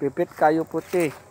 pipit kayo puti